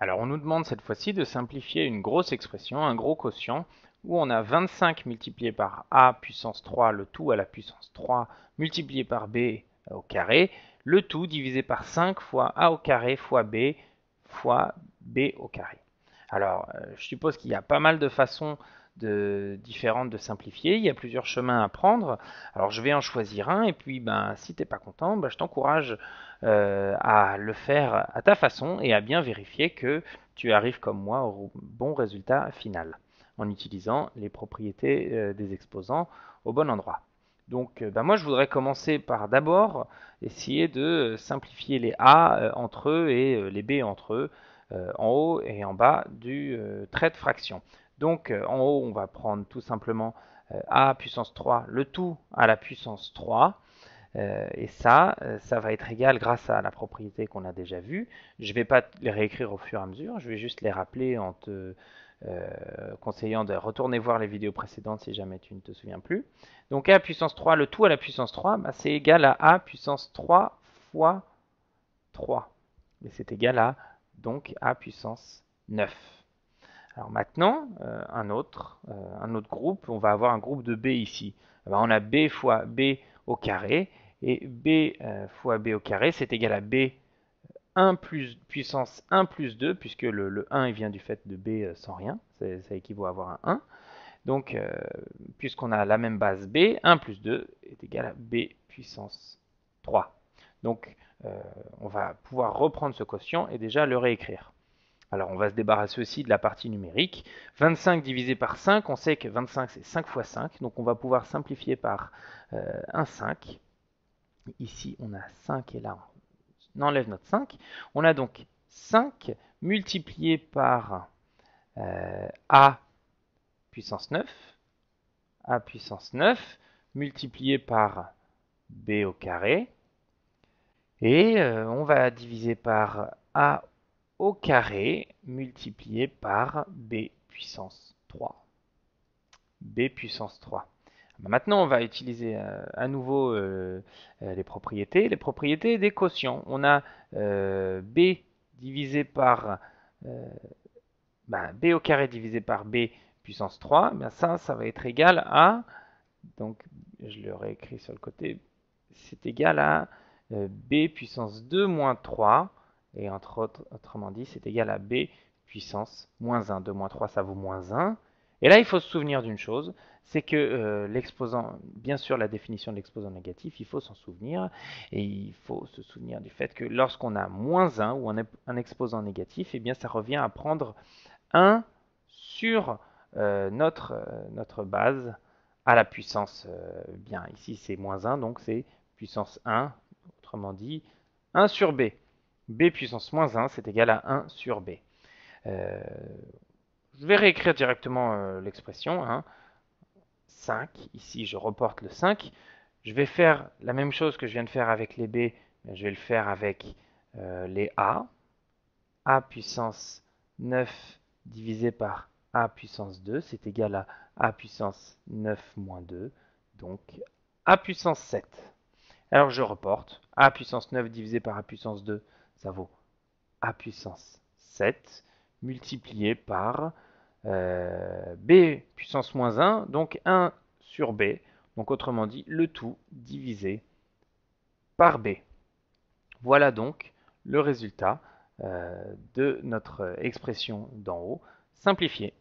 Alors on nous demande cette fois-ci de simplifier une grosse expression, un gros quotient, où on a 25 multiplié par a puissance 3, le tout à la puissance 3, multiplié par b euh, au carré, le tout divisé par 5 fois a au carré fois b fois b au carré. Alors euh, je suppose qu'il y a pas mal de façons de, différentes de simplifier. Il y a plusieurs chemins à prendre. Alors je vais en choisir un et puis ben si t'es pas content, ben, je t'encourage euh, à le faire à ta façon et à bien vérifier que tu arrives comme moi au bon résultat final en utilisant les propriétés euh, des exposants au bon endroit. Donc euh, ben moi je voudrais commencer par d'abord essayer de simplifier les A entre eux et les B entre eux, en haut et en bas du trait de fraction. Donc euh, en haut, on va prendre tout simplement euh, a puissance 3, le tout à la puissance 3. Euh, et ça, ça va être égal grâce à la propriété qu'on a déjà vue. Je ne vais pas les réécrire au fur et à mesure, je vais juste les rappeler en te conseillant de retourner voir les vidéos précédentes si jamais tu ne te souviens plus. Donc a puissance 3, le tout à la puissance 3, bah, c'est égal à a puissance 3 fois 3. Et c'est égal à donc a puissance 9. Alors maintenant, euh, un, autre, euh, un autre groupe, on va avoir un groupe de B ici. Eh ben, on a B fois B au carré, et B euh, fois B au carré, c'est égal à B 1 puissance 1 plus 2, puisque le, 1 il vient du fait de B sans rien, ça équivaut à avoir un 1. Donc, puisqu'on a la même base B, 1 plus 2 est égal à B puissance 3. Donc, on va pouvoir reprendre ce quotient et déjà le réécrire. Alors on va se débarrasser aussi de la partie numérique. 25 divisé par 5, on sait que 25 c'est 5 fois 5, donc on va pouvoir simplifier par euh, un 5. Ici on a 5 et là on enlève notre 5. On a donc 5 multiplié par euh, A puissance 9, A puissance 9 multiplié par B au carré, et euh, on va diviser par A au carré multiplié par b puissance 3. b puissance 3. Ben, maintenant, on va utiliser euh, à nouveau euh, euh, les propriétés, les propriétés des quotients. On a b divisé par ben, b au carré divisé par b puissance 3, bien ça, ça va être égal à, donc je le réécris sur le côté, c'est égal à b puissance 2 moins 3 et entre autres, autrement dit, c'est égal à b puissance moins 1. 2 moins 3, ça vaut moins 1. Et là, il faut se souvenir d'une chose, c'est que euh, l'exposant, bien sûr, la définition de l'exposant négatif, il faut s'en souvenir, et il faut se souvenir du fait que lorsqu'on a moins 1 ou un, un exposant négatif, et eh bien, ça revient à prendre 1 sur euh, notre, euh, notre base à la puissance, bien, ici c'est moins 1, donc c'est puissance 1, autrement dit 1 sur b b puissance moins 1, c'est égal à 1 sur b. Euh, je vais réécrire directement euh, l'expression. 5, hein. ici je reporte le 5. Je vais faire la même chose que je viens de faire avec les b, mais je vais le faire avec euh, les a. a puissance 9 divisé par a puissance 2, c'est égal à a puissance 9 moins 2, donc a puissance 7. Alors je reporte a puissance 9 divisé par a puissance 2, ça vaut a puissance 7 multiplié par euh, b puissance moins 1, donc 1 sur b, donc autrement dit le tout divisé par b. Voilà donc le résultat euh, de notre euh, expression d'en haut simplifiée.